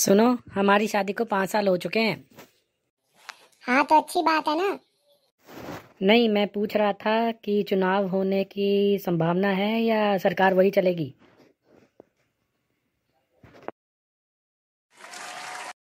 सुनो हमारी शादी को पाँच साल हो चुके हैं हाँ तो अच्छी बात है ना नहीं मैं पूछ रहा था कि चुनाव होने की संभावना है या सरकार वही चलेगी